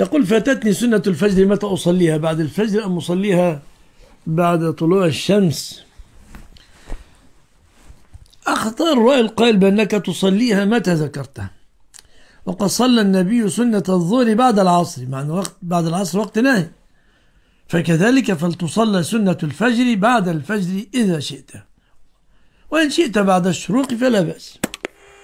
يقول فاتتني سنة الفجر متى أصليها بعد الفجر أم أصليها بعد طلوع الشمس أخطأ الرأي القائل بأنك تصليها متى ذكرتها وقد صلى النبي سنة الظهر بعد العصر مع وقت بعد العصر وقت ناهي فكذلك فلتصلى سنة الفجر بعد الفجر إذا شئت وإن شئت بعد الشروق فلا بأس